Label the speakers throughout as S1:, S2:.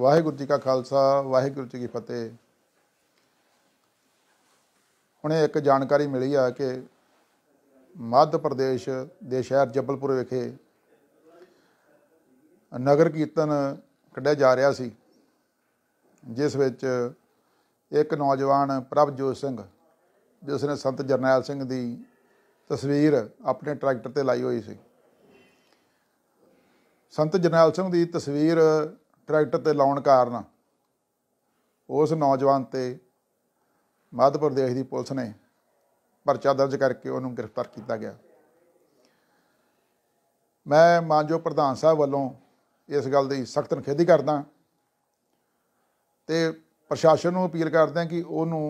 S1: ਵਾਹਿਗੁਰੂ ਜੀ ਕਾ ਖਾਲਸਾ ਵਾਹਿਗੁਰੂ ਜੀ ਕੀ ਫਤਿਹ ਹੁਣੇ ਇੱਕ ਜਾਣਕਾਰੀ ਮਿਲੀ ਆ ਕਿ ਮੱਧ ਪ੍ਰਦੇਸ਼ ਦੇ ਸ਼ਹਿਰ ਜੱਬਲਪੁਰ ਵਿਖੇ ਨਗਰ ਕੀਰਤਨ ਕੱਢਿਆ ਜਾ ਰਿਹਾ ਸੀ ਜਿਸ ਵਿੱਚ ਇੱਕ ਨੌਜਵਾਨ ਪ੍ਰਭਜੋਤ ਸਿੰਘ ਜਿਸ ਨੇ ਸੰਤ ਜਰਨੈਲ ਸਿੰਘ ਦੀ ਤਸਵੀਰ ਆਪਣੇ ਟਰੈਕਟਰ ਤੇ ਲਾਈ ਹੋਈ ਸੀ ਸੰਤ ਜਰਨੈਲ ਸਿੰਘ ਦੀ ਤਸਵੀਰ ਕਰੈਕਟਰ ਤੇ ਲਾਉਣ ਕਾਰਨ ਉਸ ਨੌਜਵਾਨ ਤੇ ਮੱਧ ਪ੍ਰਦੇਸ਼ ਦੀ ਪੁਲਿਸ ਨੇ ਪਰਚਾ ਦਰਜ ਕਰਕੇ ਉਹਨੂੰ ਗ੍ਰਿਫਤਾਰ ਕੀਤਾ ਗਿਆ ਮੈਂ ਮਾਨਯੋਗ ਪ੍ਰਧਾਨ ਸਾਹਿਬ ਵੱਲੋਂ ਇਸ ਗੱਲ ਦੀ ਸਖਤ ਨਿਖੇਧੀ ਕਰਦਾ ਤੇ ਪ੍ਰਸ਼ਾਸਨ ਨੂੰ ਅਪੀਲ ਕਰਦੇ ਹਾਂ ਕਿ ਉਹਨੂੰ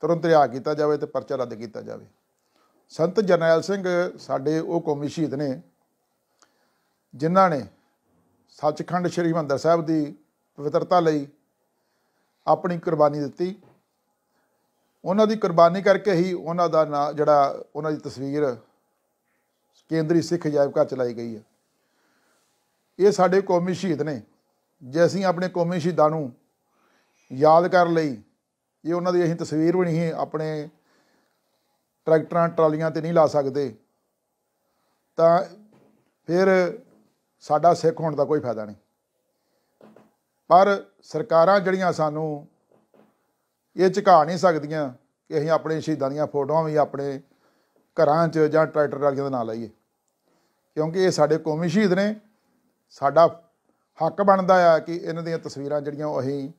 S1: ਤੁਰੰਤ ਰਿਹਾ ਕੀਤਾ ਜਾਵੇ ਤੇ ਪਰਚਾ ਰੱਦ ਕੀਤਾ ਜਾਵੇ ਸੰਤ ਜਰਨੈਲ ਸਿੰਘ ਸਾਡੇ ਉਹ ਕੌਮੀ ਸ਼ਹੀਦ ਨੇ ਜਿਨ੍ਹਾਂ ਨੇ ਸੱਚਖੰਡ ਸ੍ਰੀ ਹਰਿਮੰਦਰ ਸਾਹਿਬ ਦੀ ਪਵਿੱਤਰਤਾ ਲਈ ਆਪਣੀ ਕੁਰਬਾਨੀ ਦਿੱਤੀ ਉਹਨਾਂ ਦੀ ਕੁਰਬਾਨੀ ਕਰਕੇ ਹੀ ਉਹਨਾਂ ਦਾ ਨਾਂ ਜਿਹੜਾ ਉਹਨਾਂ ਦੀ ਤਸਵੀਰ ਕੇਂਦਰੀ ਸਿੱਖ ਅਜਾਇਬ ਘਰ ਚਲਾਈ ਗਈ ਹੈ ਇਹ ਸਾਡੇ ਕੌਮੀ ਸ਼ਹੀਦ ਨੇ ਜੇ ਅਸੀਂ ਆਪਣੇ ਕੌਮੀ ਸ਼ਹੀਦਾਂ ਨੂੰ ਯਾਦ ਕਰ ਲਈ ਇਹ ਉਹਨਾਂ ਦੀ ਅਸੀਂ ਤਸਵੀਰ ਵੀ ਨਹੀਂ ਆਪਣੇ ਟਰੈਕਟਰਾਂ ਟਰਾਲੀਆਂ ਤੇ ਨਹੀਂ ਲਾ ਸਕਦੇ ਤਾਂ ਫਿਰ ਸਾਡਾ ਸਿੱਖ ਹੋਣ ਦਾ ਕੋਈ ਫਾਇਦਾ ਨਹੀਂ ਪਰ ਸਰਕਾਰਾਂ ਜਿਹੜੀਆਂ ਸਾਨੂੰ ਇਹ ਝੁਕਾ ਨਹੀਂ ਸਕਦੀਆਂ ਕਿ ਅਸੀਂ ਆਪਣੇ ਸ਼ਹੀਦਾਂ ਦੀਆਂ ਫੋਟੋਆਂ ਵੀ ਆਪਣੇ ਘਰਾਂ 'ਚ ਜਾਂ ਟਰੈਕਟਰ ਵਾਲੀਆਂ ਦੇ ਨਾਲ ਲਾਈਏ ਕਿਉਂਕਿ ਇਹ ਸਾਡੇ ਕੌਮੀ ਸ਼ਹੀਦ ਨੇ ਸਾਡਾ ਹੱਕ ਬਣਦਾ ਆ ਕਿ ਇਹਨਾਂ ਦੀਆਂ ਤਸਵੀਰਾਂ ਜਿਹੜੀਆਂ ਅਸੀਂ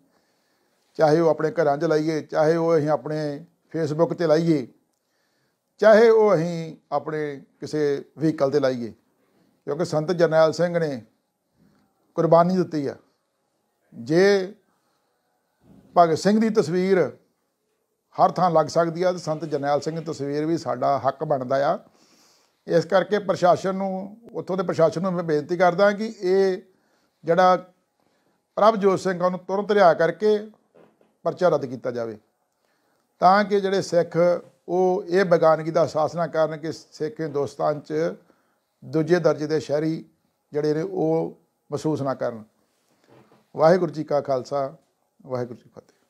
S1: ਚਾਹੇ ਉਹ ਆਪਣੇ ਘਰਾਂ 'ਚ ਲਾਈਏ ਚਾਹੇ ਉਹ ਅਸੀਂ ਆਪਣੇ ਫੇਸਬੁੱਕ ਤੇ ਲਾਈਏ ਚਾਹੇ ਉਹ ਅਸੀਂ ਆਪਣੇ ਕਿਸੇ ਵਹੀਕਲ ਤੇ ਲਾਈਏ ਕਿਉਂਕਿ ਸੰਤ ਜਰਨੈਲ ਸਿੰਘ ਨੇ ਕੁਰਬਾਨੀ ਦਿੱਤੀ ਆ ਜੇ ਭਗਤ ਸਿੰਘ ਦੀ ਤਸਵੀਰ ਹਰ ਥਾਂ ਲੱਗ ਸਕਦੀ ਆ ਤੇ ਸੰਤ ਜਰਨੈਲ ਸਿੰਘ ਦੀ ਤਸਵੀਰ ਵੀ ਸਾਡਾ ਹੱਕ ਬਣਦਾ ਆ ਇਸ ਕਰਕੇ ਪ੍ਰਸ਼ਾਸਨ ਨੂੰ ਉੱਥੋਂ ਦੇ ਪ੍ਰਸ਼ਾਸਨ ਨੂੰ ਮੈਂ ਬੇਨਤੀ ਕਰਦਾ ਕਿ ਇਹ ਜਿਹੜਾ ਪ੍ਰਭਜੋਤ ਸਿੰਘ ਉਹਨੂੰ ਤੁਰੰਤ ਰਿਹਾ ਕਰਕੇ ਪਰਚਾ ਰੱਦ ਕੀਤਾ ਜਾਵੇ ਤਾਂ ਕਿ ਜਿਹੜੇ ਸਿੱਖ ਉਹ ਇਹ ਬੇਗਾਨਗੀ ਦਾ ਅਹਿਸਾਸ ਨਾ ਕਰਨ ਕਿ ਸਿੱਖ ਹਿੰਦੁਸਤਾਨ 'ਚ ਦੂਜੇ ਦਰਜੇ ਦੇ ਸ਼ਹਿਰੀ ਜਿਹੜੇ ਨੇ ਉਹ ਮਹਿਸੂਸ ਨਾ ਕਰਨ ਵਾਹਿਗੁਰੂ ਜੀ ਕਾ ਖਾਲਸਾ ਵਾਹਿਗੁਰੂ ਜੀ ਫਤਿਹ